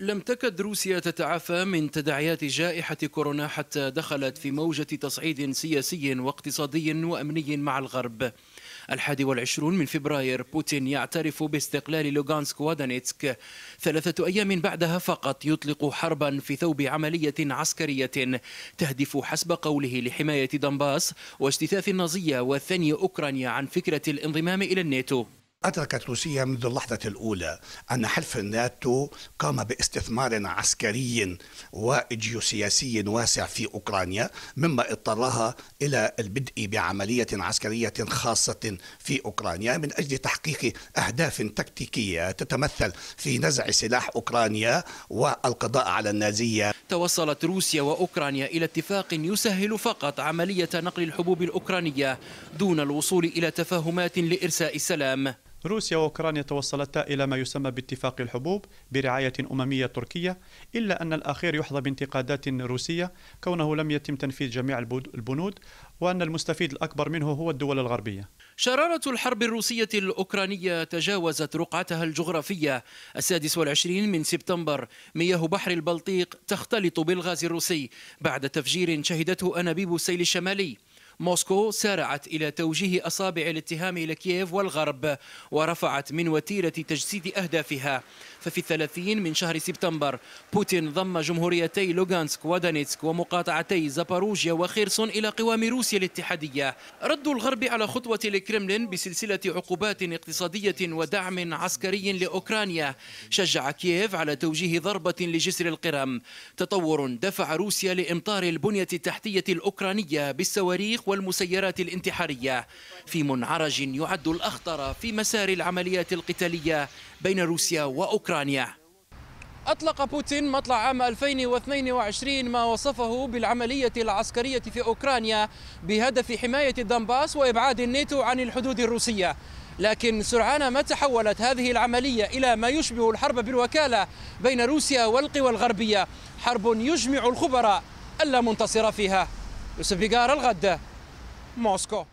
لم تكد روسيا تتعافى من تداعيات جائحة كورونا حتى دخلت في موجة تصعيد سياسي واقتصادي وأمني مع الغرب الحادي والعشرون من فبراير بوتين يعترف باستقلال لوغانسك ودانيتسك ثلاثة أيام بعدها فقط يطلق حربا في ثوب عملية عسكرية تهدف حسب قوله لحماية دنباس واجتثاث النازية وثني أوكرانيا عن فكرة الانضمام إلى الناتو أدركت روسيا منذ اللحظة الأولى أن حلف الناتو قام باستثمار عسكري وجيوسياسي واسع في أوكرانيا مما اضطرها إلى البدء بعملية عسكرية خاصة في أوكرانيا من أجل تحقيق أهداف تكتيكية تتمثل في نزع سلاح أوكرانيا والقضاء على النازية توصلت روسيا وأوكرانيا إلى اتفاق يسهل فقط عملية نقل الحبوب الأوكرانية دون الوصول إلى تفاهمات لإرساء السلام روسيا وأوكرانيا توصلتا إلى ما يسمى باتفاق الحبوب برعاية أممية تركية إلا أن الأخير يحظى بانتقادات روسية كونه لم يتم تنفيذ جميع البنود وأن المستفيد الأكبر منه هو الدول الغربية شرارة الحرب الروسية الأوكرانية تجاوزت رقعتها الجغرافية السادس والعشرين من سبتمبر مياه بحر البلطيق تختلط بالغاز الروسي بعد تفجير شهدته أنابيب السيل الشمالي موسكو سارعت إلى توجيه أصابع الاتهام إلى كييف والغرب ورفعت من وتيرة تجسيد أهدافها ففي الثلاثين من شهر سبتمبر بوتين ضم جمهوريتي لوغانسك ودانيتسك ومقاطعتي زاباروجيا وخيرسون إلى قوام روسيا الاتحادية رد الغرب على خطوة الكرملين بسلسلة عقوبات اقتصادية ودعم عسكري لأوكرانيا شجع كييف على توجيه ضربة لجسر القرم تطور دفع روسيا لإمطار البنية التحتية الأوكرانية بالصواريخ والمسيرات الانتحارية في منعرج يعد الأخطر في مسار العمليات القتالية بين روسيا وأوكرانيا أطلق بوتين مطلع عام 2022 ما وصفه بالعملية العسكرية في أوكرانيا بهدف حماية دنباس وإبعاد الناتو عن الحدود الروسية لكن سرعان ما تحولت هذه العملية إلى ما يشبه الحرب بالوكالة بين روسيا والقوى الغربية حرب يجمع الخبراء ألا منتصر فيها يوسف بيقار الغد Mosco.